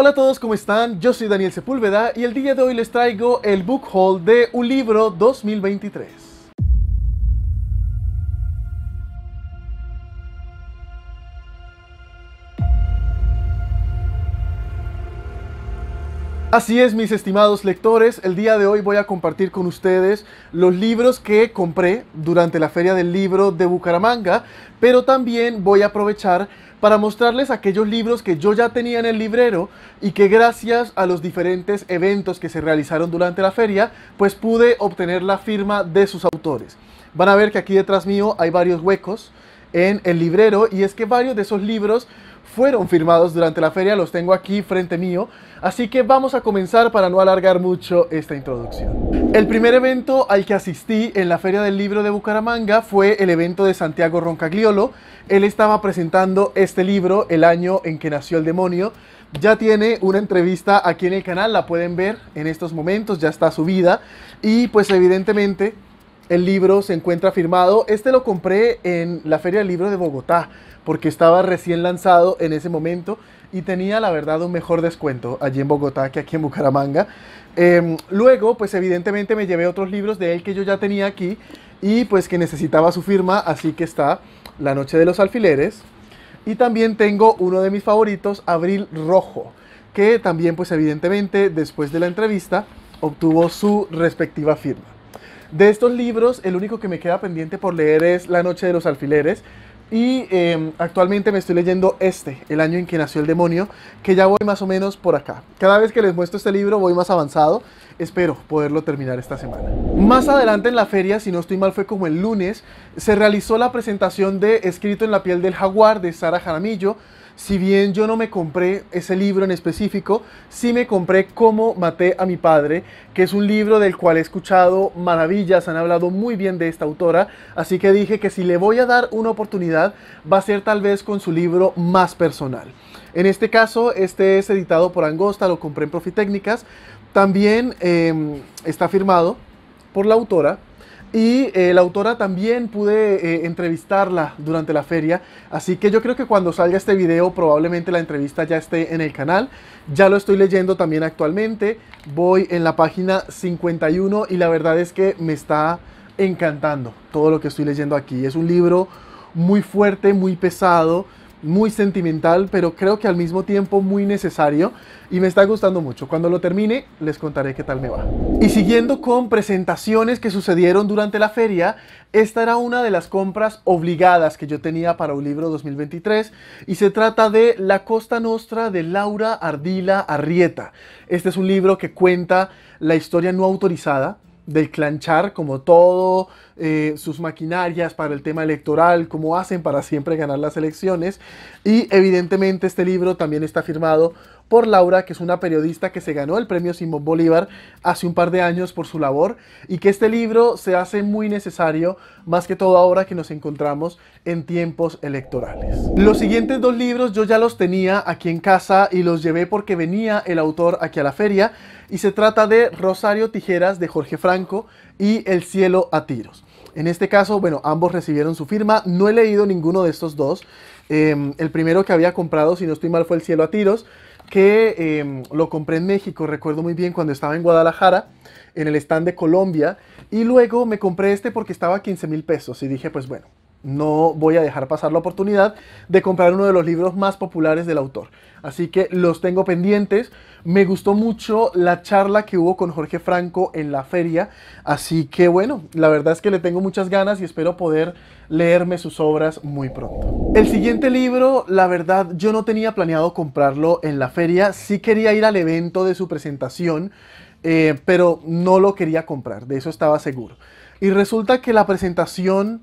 Hola a todos, ¿cómo están? Yo soy Daniel Sepúlveda y el día de hoy les traigo el book haul de Un Libro 2023. Así es, mis estimados lectores, el día de hoy voy a compartir con ustedes los libros que compré durante la Feria del Libro de Bucaramanga, pero también voy a aprovechar para mostrarles aquellos libros que yo ya tenía en el librero y que gracias a los diferentes eventos que se realizaron durante la feria, pues pude obtener la firma de sus autores. Van a ver que aquí detrás mío hay varios huecos en el librero y es que varios de esos libros fueron firmados durante la feria los tengo aquí frente mío, así que vamos a comenzar para no alargar mucho esta introducción. El primer evento al que asistí en la Feria del Libro de Bucaramanga fue el evento de Santiago Roncagliolo. Él estaba presentando este libro, El año en que nació el demonio. Ya tiene una entrevista aquí en el canal, la pueden ver en estos momentos, ya está subida. Y pues evidentemente el libro se encuentra firmado. Este lo compré en la Feria del Libro de Bogotá, porque estaba recién lanzado en ese momento y tenía, la verdad, un mejor descuento allí en Bogotá que aquí en Bucaramanga. Em, luego, pues evidentemente me llevé otros libros de él que yo ya tenía aquí y pues que necesitaba su firma, así que está La Noche de los Alfileres. Y también tengo uno de mis favoritos, Abril Rojo, que también, pues evidentemente, después de la entrevista, obtuvo su respectiva firma. De estos libros, el único que me queda pendiente por leer es La Noche de los Alfileres. Y em, actualmente me estoy leyendo este, El año en que nació el demonio, que ya voy más o menos por acá. Cada vez que les muestro este libro voy más avanzado. Espero poderlo terminar esta semana. Más adelante en la feria, si no estoy mal, fue como el lunes, se realizó la presentación de Escrito en la piel del jaguar de Sara Jaramillo, si bien yo no me compré ese libro en específico, sí me compré Cómo maté a mi padre, que es un libro del cual he escuchado maravillas, han hablado muy bien de esta autora, así que dije que si le voy a dar una oportunidad, va a ser tal vez con su libro más personal. En este caso, este es editado por Angosta, lo compré en Profitecnicas. También em, está firmado por la autora, y eh, la autora también pude eh, entrevistarla durante la feria, así que yo creo que cuando salga este video probablemente la entrevista ya esté en el canal. Ya lo estoy leyendo también actualmente, voy en la página 51 y la verdad es que me está encantando todo lo que estoy leyendo aquí. Es un libro muy fuerte, muy pesado, muy sentimental, pero creo que al mismo tiempo muy necesario y me está gustando mucho. Cuando lo termine, les contaré qué tal me va. Y siguiendo con presentaciones que sucedieron durante la feria, esta era una de las compras obligadas que yo tenía para un libro 2023 y se trata de La Costa Nostra de Laura Ardila Arrieta. Este es un libro que cuenta la historia no autorizada del clanchar, como todo eh, sus maquinarias para el tema electoral, cómo hacen para siempre ganar las elecciones. Y evidentemente este libro también está firmado por Laura, que es una periodista que se ganó el premio Simón Bolívar hace un par de años por su labor y que este libro se hace muy necesario, más que todo ahora que nos encontramos en tiempos electorales. Los siguientes dos libros yo ya los tenía aquí en casa y los llevé porque venía el autor aquí a la feria y se trata de Rosario Tijeras de Jorge Franco y El cielo a tiros. En este caso, bueno, ambos recibieron su firma. No he leído ninguno de estos dos. Em, el primero que había comprado, si no estoy mal, fue El cielo a tiros, que em, lo compré en México, recuerdo muy bien, cuando estaba en Guadalajara, en el stand de Colombia. Y luego me compré este porque estaba a 15 mil pesos y dije, pues bueno, no voy a dejar pasar la oportunidad de comprar uno de los libros más populares del autor. Así que los tengo pendientes. Me gustó mucho la charla que hubo con Jorge Franco en la feria. Así que bueno, la verdad es que le tengo muchas ganas y espero poder leerme sus obras muy pronto. El siguiente libro, la verdad, yo no tenía planeado comprarlo en la feria. Sí quería ir al evento de su presentación, eh, pero no lo quería comprar. De eso estaba seguro. Y resulta que la presentación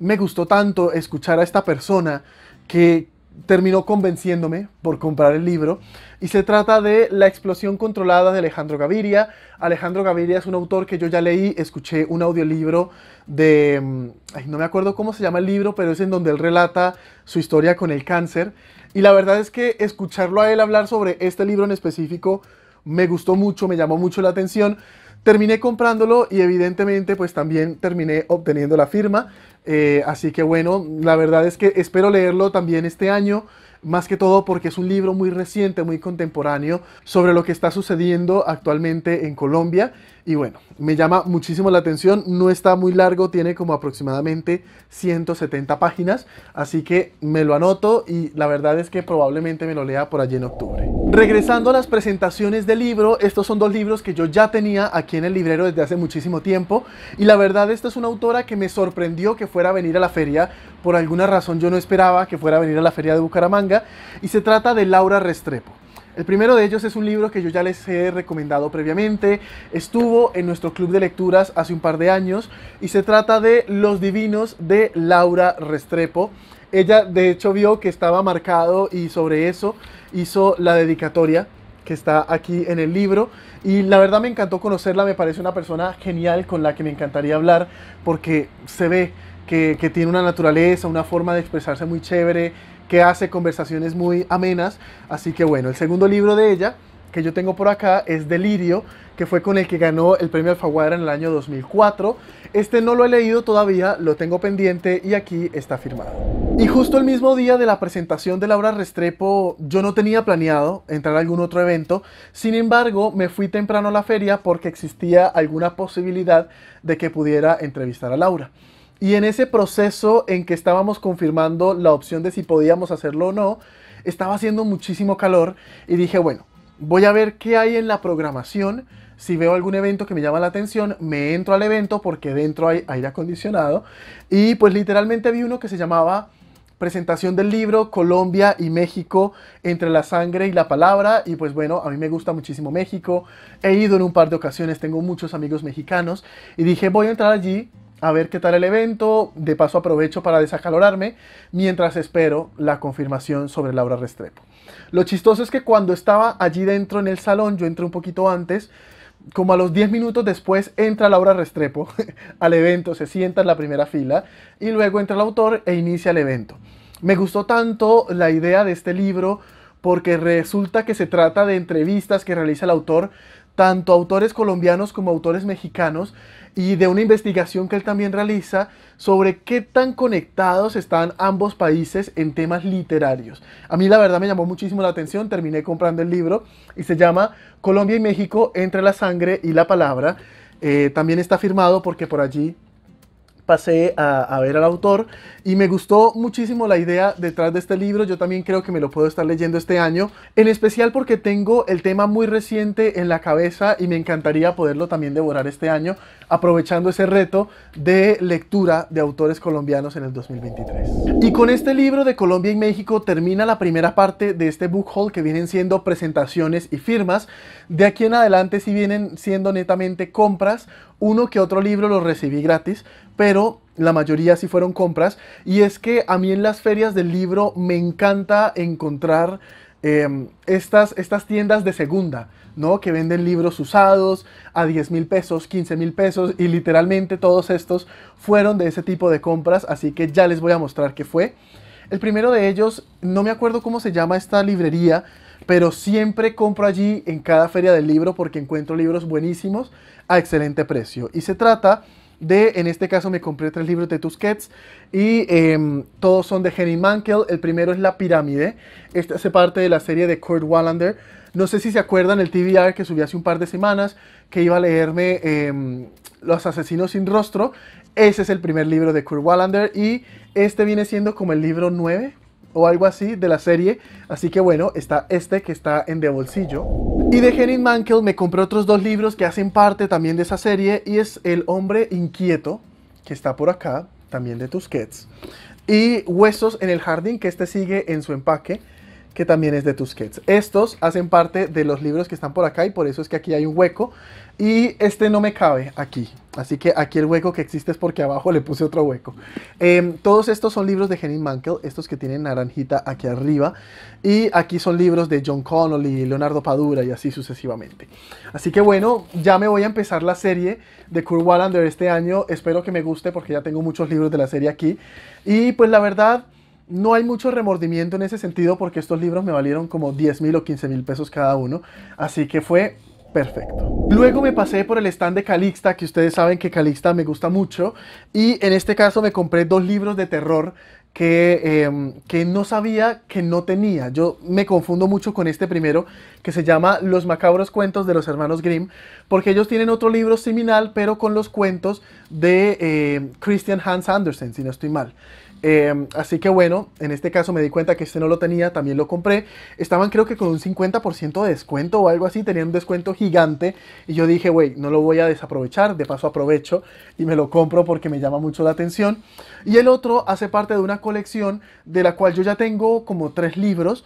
me gustó tanto escuchar a esta persona que terminó convenciéndome por comprar el libro. Y se trata de La explosión controlada de Alejandro Gaviria. Alejandro Gaviria es un autor que yo ya leí, escuché un audiolibro de... Mm, no me acuerdo cómo se llama el libro, pero es en donde él relata su historia con el cáncer. Y la verdad es que escucharlo a él hablar sobre este libro en específico me gustó mucho, me llamó mucho la atención. Terminé comprándolo y evidentemente pues también terminé obteniendo la firma. Eh, así que bueno, la verdad es que espero leerlo también este año más que todo porque es un libro muy reciente, muy contemporáneo, sobre lo que está sucediendo actualmente en Colombia. Y bueno, me llama muchísimo la atención, no está muy largo, tiene como aproximadamente 170 páginas, así que me lo anoto y la verdad es que probablemente me lo lea por allí en octubre. Regresando a las presentaciones del libro, estos son dos libros que yo ya tenía aquí en el librero desde hace muchísimo tiempo y la verdad esta es una autora que me sorprendió que fuera a venir a la feria por alguna razón yo no esperaba que fuera a venir a la feria de Bucaramanga, y se trata de Laura Restrepo. El primero de ellos es un libro que yo ya les he recomendado previamente, estuvo en nuestro club de lecturas hace un par de años y se trata de Los Divinos de Laura Restrepo. Ella de hecho vio que estaba marcado y sobre eso hizo la dedicatoria que está aquí en el libro. Y la verdad me encantó conocerla, me parece una persona genial con la que me encantaría hablar porque se ve que, tiene una naturaleza, una forma de expresarse muy chévere, que hace conversaciones muy amenas. Así que bueno, el segundo libro de ella que yo tengo por acá es Delirio, que fue con el que ganó el premio Alfaguara en el año 2004. Este no lo he leído todavía, lo tengo pendiente y aquí está firmado. Y justo el mismo día de la presentación de Laura Restrepo, yo no tenía planeado entrar a algún otro evento, sin embargo me fui temprano a la feria porque existía alguna posibilidad de que pudiera entrevistar a Laura. Y en ese proceso en que estábamos confirmando la opción de si podíamos hacerlo o no, estaba haciendo muchísimo calor y dije, bueno, voy a ver qué hay en la programación. Si veo algún evento que me llama la atención, me entro al evento porque dentro hay aire acondicionado. Y pues literalmente vi uno que se llamaba presentación del libro Colombia y México entre la sangre y la palabra y pues bueno, a mí me gusta muchísimo México, he ido en un par de ocasiones, tengo muchos amigos mexicanos y dije voy a entrar allí a ver qué tal el evento. De paso aprovecho para desacalorarme mientras espero la confirmación sobre Laura Restrepo. Lo chistoso es que cuando estaba allí dentro en el salón, yo entré un poquito antes, como a los 10 minutos después entra Laura Restrepo al evento, se sienta en la primera fila y luego entra el autor e inicia el evento. Me gustó tanto la idea de este libro porque resulta que se trata de entrevistas que realiza el autor, tanto autores colombianos como autores mexicanos, y de una investigación que él también realiza sobre qué tan conectados están ambos países en temas literarios. A mí la verdad me llamó muchísimo la atención, terminé comprando el libro y se llama Colombia y México entre la sangre y la palabra. Eh, también está firmado porque por allí pasé a, ver al autor y me gustó muchísimo la idea detrás de este libro. Yo también creo que me lo puedo estar leyendo este año, en especial porque tengo el tema muy reciente en la cabeza y me encantaría poderlo también devorar este año, aprovechando ese reto de lectura de autores colombianos en el 2023. Y con este libro de Colombia y México termina la primera parte de este book haul que vienen siendo presentaciones y firmas. De aquí en adelante si vienen siendo netamente compras uno que otro libro lo recibí gratis, pero la mayoría sí fueron compras. Y es que a mí en las ferias del libro me encanta encontrar em, estas, estas tiendas de segunda, ¿no? Que venden libros usados a 10 mil pesos, 15 mil pesos y literalmente todos estos fueron de ese tipo de compras, así que ya les voy a mostrar qué fue. El primero de ellos, no me acuerdo cómo se llama esta librería, pero siempre compro allí en cada feria del libro porque encuentro libros buenísimos a excelente precio. Y se trata de, en este caso me compré tres libros de Tusquets y em, todos son de Henry Mankell. El primero es La Pirámide. Este hace parte de la serie de Kurt Wallander. No sé si se acuerdan el TBR que subí hace un par de semanas, que iba a leerme em, Los Asesinos sin Rostro. Ese es el primer libro de Kurt Wallander y este viene siendo como el libro 9, o algo así de la serie. Así que bueno, está este que está en de bolsillo. Y de Henning Mankell me compré otros dos libros que hacen parte también de esa serie y es El hombre inquieto, que está por acá, también de Tusquets. Y Huesos en el Jardín, que este sigue en su empaque que también es de Tusquets. Estos hacen parte de los libros que están por acá y por eso es que aquí hay un hueco. Y este no me cabe aquí. Así que aquí el hueco que existe es porque abajo le puse otro hueco. Em, todos estos son libros de Henning Mankell, estos que tienen naranjita aquí arriba. Y aquí son libros de John Connolly, Leonardo Padura y así sucesivamente. Así que bueno, ya me voy a empezar la serie de Kurt Wallander este año. Espero que me guste porque ya tengo muchos libros de la serie aquí. Y pues la verdad no hay mucho remordimiento en ese sentido porque estos libros me valieron como 10 mil o 15 mil pesos cada uno, así que fue perfecto. Luego me pasé por el stand de Calixta, que ustedes saben que Calixta me gusta mucho, y en este caso me compré dos libros de terror que, em, que, no sabía que no tenía. Yo me confundo mucho con este primero, que se llama Los macabros cuentos de los hermanos Grimm, porque ellos tienen otro libro similar, pero con los cuentos de eh, Christian Hans Andersen, si no estoy mal. Em, así que bueno, en este caso me di cuenta que este no lo tenía, también lo compré. Estaban creo que con un 50% de descuento o algo así, tenían un descuento gigante. Y yo dije, wey, no lo voy a desaprovechar, de paso aprovecho y me lo compro porque me llama mucho la atención. Y el otro hace parte de una colección de la cual yo ya tengo como tres libros.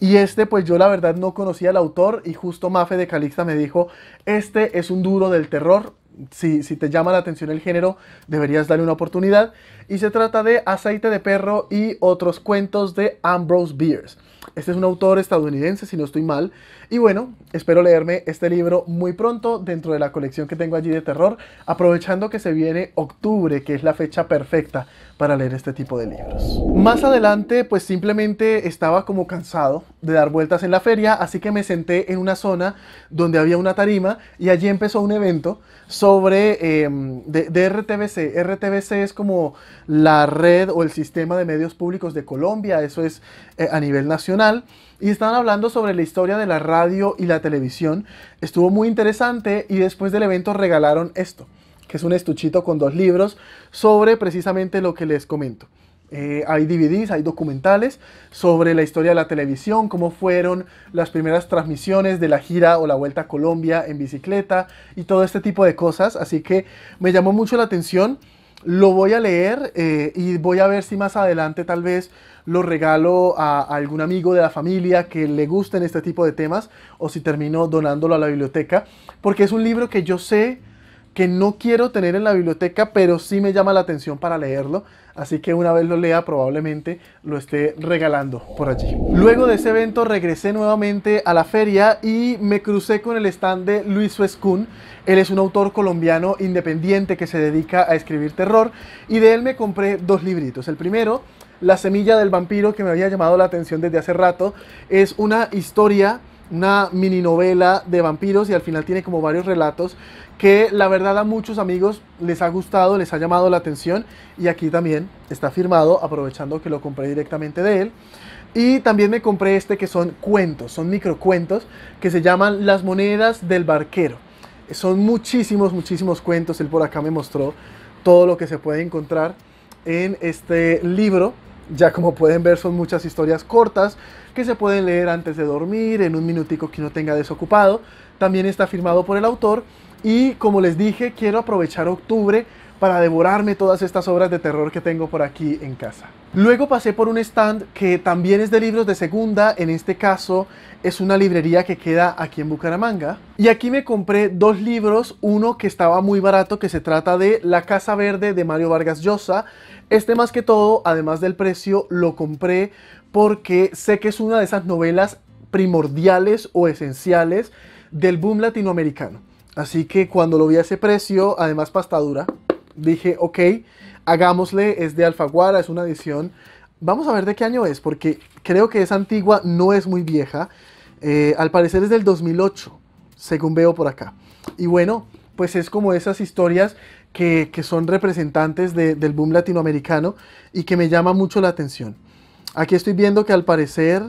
Y este, pues yo la verdad no conocía al autor y justo Mafe de Calixta me dijo, este es un duro del terror, si, te llama la atención el género, deberías darle una oportunidad. Y se trata de Aceite de Perro y otros cuentos de Ambrose Beers. Este es un autor estadounidense, si no estoy mal, y bueno, espero leerme este libro muy pronto dentro de la colección que tengo allí de terror, aprovechando que se viene octubre, que es la fecha perfecta para leer este tipo de libros. Más adelante, pues simplemente estaba como cansado de dar vueltas en la feria, así que me senté en una zona donde había una tarima y allí empezó un evento sobre em, de, de RTBC. RTBC es como la red o el sistema de medios públicos de Colombia, eso es eh, a nivel nacional, y estaban hablando sobre la historia de la radio y la televisión. Estuvo muy interesante y después del evento regalaron esto, que es un estuchito con dos libros sobre precisamente lo que les comento. Eh, hay DVDs, hay documentales sobre la historia de la televisión, cómo fueron las primeras transmisiones de la gira o la vuelta a Colombia en bicicleta y todo este tipo de cosas. Así que me llamó mucho la atención lo voy a leer eh, y voy a ver si más adelante tal vez lo regalo a, a, algún amigo de la familia que le gusten este tipo de temas o si termino donándolo a la biblioteca, porque es un libro que yo sé que no quiero tener en la biblioteca, pero sí me llama la atención para leerlo. Así que una vez lo lea probablemente lo esté regalando por allí. Luego de ese evento regresé nuevamente a la feria y me crucé con el stand de Luis Suescun. Él es un autor colombiano independiente que se dedica a escribir terror y de él me compré dos libritos. El primero, La semilla del vampiro que me había llamado la atención desde hace rato, es una historia una mini novela de vampiros y al final tiene como varios relatos que la verdad a muchos amigos les ha gustado, les ha llamado la atención y aquí también está firmado aprovechando que lo compré directamente de él. Y también me compré este que son cuentos, son microcuentos que se llaman Las monedas del barquero. Son muchísimos, muchísimos cuentos. Él por acá me mostró todo lo que se puede encontrar en este libro ya como pueden ver son muchas historias cortas que se pueden leer antes de dormir, en un minutico que uno tenga desocupado. También está firmado por el autor y como les dije quiero aprovechar octubre para devorarme todas estas obras de terror que tengo por aquí en casa. Luego pasé por un stand que también es de libros de segunda, en este caso es una librería que queda aquí en Bucaramanga. Y aquí me compré dos libros, uno que estaba muy barato que se trata de La Casa Verde de Mario Vargas Llosa, este más que todo, además del precio, lo compré porque sé que es una de esas novelas primordiales o esenciales del boom latinoamericano. Así que cuando lo vi a ese precio, además pastadura, dije, ok, hagámosle, es de Alfaguara, es una edición. Vamos a ver de qué año es, porque creo que es antigua, no es muy vieja. Eh, al parecer es del 2008, según veo por acá. Y bueno, pues es como esas historias que, son representantes del boom latinoamericano y que me llama mucho la atención. Aquí estoy viendo que al parecer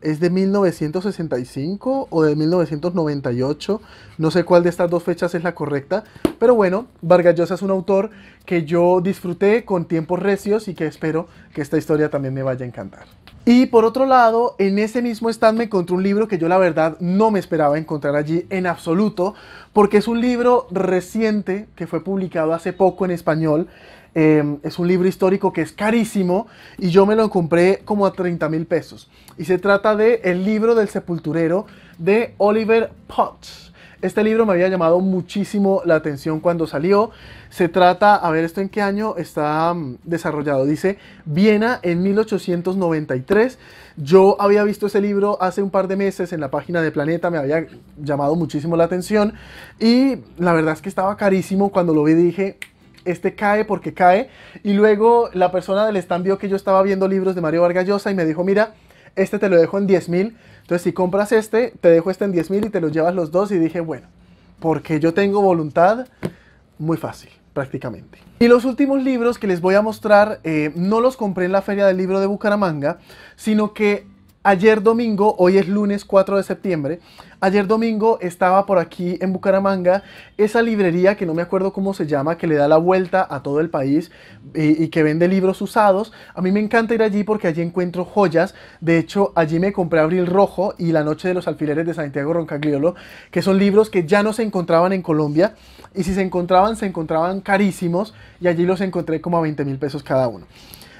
es de 1965 o de 1998, no sé cuál de estas dos fechas es la correcta, pero bueno, Vargas Llosa es un autor que yo disfruté con tiempos recios y que espero que esta historia también me vaya a encantar. Y por otro lado, en ese mismo stand me encontré un libro que yo la verdad no me esperaba encontrar allí en absoluto, porque es un libro reciente que fue publicado hace poco en español. Em, es un libro histórico que es carísimo y yo me lo compré como a 30 mil pesos. Y se trata de El libro del sepulturero de Oliver Potts. Este libro me había llamado muchísimo la atención cuando salió. Se trata, a ver esto en qué año está mm, desarrollado. Dice Viena en 1893. Yo había visto ese libro hace un par de meses en la página de Planeta, me había llamado muchísimo la atención y la verdad es que estaba carísimo cuando lo vi dije, este cae porque cae. Y luego la persona del stand vio que yo estaba viendo libros de Mario Vargas Llosa y me dijo, mira, este te lo dejo en $10,000. mil entonces, si compras este, te dejo este en 10 mil y te los llevas los dos. Y dije, bueno, porque yo tengo voluntad, muy fácil, prácticamente. Y los últimos libros que les voy a mostrar, eh, no los compré en la Feria del Libro de Bucaramanga, sino que ayer domingo, hoy es lunes 4 de septiembre, Ayer domingo estaba por aquí en Bucaramanga esa librería que no me acuerdo cómo se llama, que le da la vuelta a todo el país eh, y, que vende libros usados. A mí me encanta ir allí porque allí encuentro joyas. De hecho, allí me compré Abril Rojo y La Noche de los Alfileres de Santiago Roncagliolo, que son libros que ya no se encontraban en Colombia y si se encontraban, se encontraban carísimos y allí los encontré como a 20 mil pesos cada uno.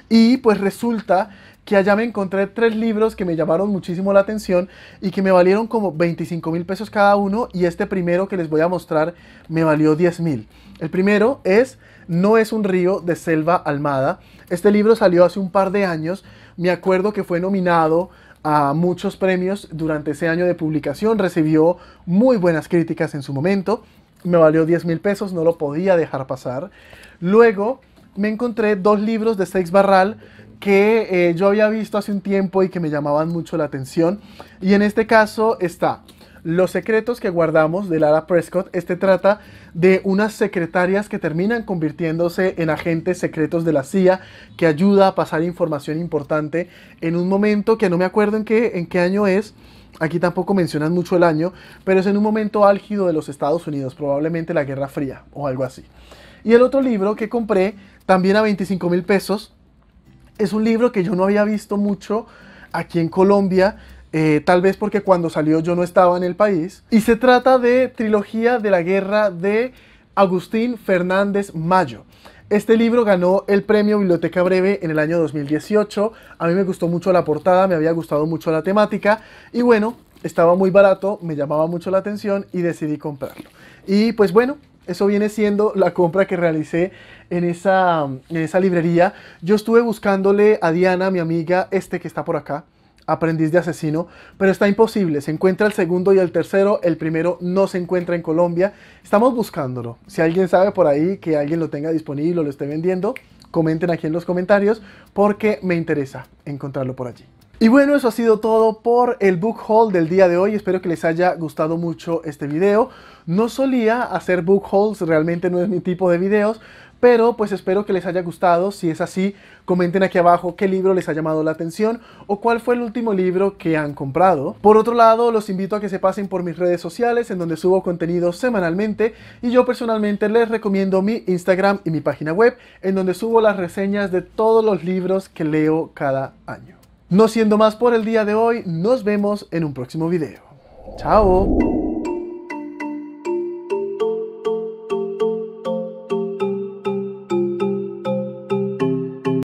Y pues resulta que allá me encontré tres libros que me llamaron muchísimo la atención y que me valieron como 25 mil pesos cada uno y este primero que les voy a mostrar me valió 10 mil. El primero es No es un río de Selva Almada. Este libro salió hace un par de años. Me acuerdo que fue nominado a muchos premios durante ese año de publicación. Recibió muy buenas críticas en su momento. Me valió 10 mil pesos, no lo podía dejar pasar. Luego me encontré dos libros de Seix Barral que eh, yo había visto hace un tiempo y que me llamaban mucho la atención. Y en este caso está Los secretos que guardamos de Lara Prescott. Este trata de unas secretarias que terminan convirtiéndose en agentes secretos de la CIA que ayuda a pasar información importante en un momento que no me acuerdo en qué, en qué año es. Aquí tampoco mencionan mucho el año, pero es en un momento álgido de los Estados Unidos, probablemente la Guerra Fría o algo así. Y el otro libro que compré, también a 25 mil pesos, es un libro que yo no había visto mucho aquí en Colombia, eh, tal vez porque cuando salió yo no estaba en el país. Y se trata de Trilogía de la Guerra de Agustín Fernández Mayo. Este libro ganó el premio Biblioteca Breve en el año 2018. A mí me gustó mucho la portada, me había gustado mucho la temática y bueno, estaba muy barato, me llamaba mucho la atención y decidí comprarlo. Y pues bueno, eso viene siendo la compra que realicé en esa, en esa librería. Yo estuve buscándole a Diana, mi amiga, este que está por acá, aprendiz de asesino, pero está imposible. Se encuentra el segundo y el tercero. El primero no se encuentra en Colombia. Estamos buscándolo. Si alguien sabe por ahí que alguien lo tenga disponible o lo esté vendiendo, comenten aquí en los comentarios porque me interesa encontrarlo por allí. Y bueno, eso ha sido todo por el book haul del día de hoy. Espero que les haya gustado mucho este video. No solía hacer book hauls, realmente no es mi tipo de videos, pero pues espero que les haya gustado. Si es así, comenten aquí abajo qué libro les ha llamado la atención o cuál fue el último libro que han comprado. Por otro lado, los invito a que se pasen por mis redes sociales en donde subo contenido semanalmente y yo personalmente les recomiendo mi Instagram y mi página web en donde subo las reseñas de todos los libros que leo cada año. No siendo más por el día de hoy, nos vemos en un próximo video. ¡Chao!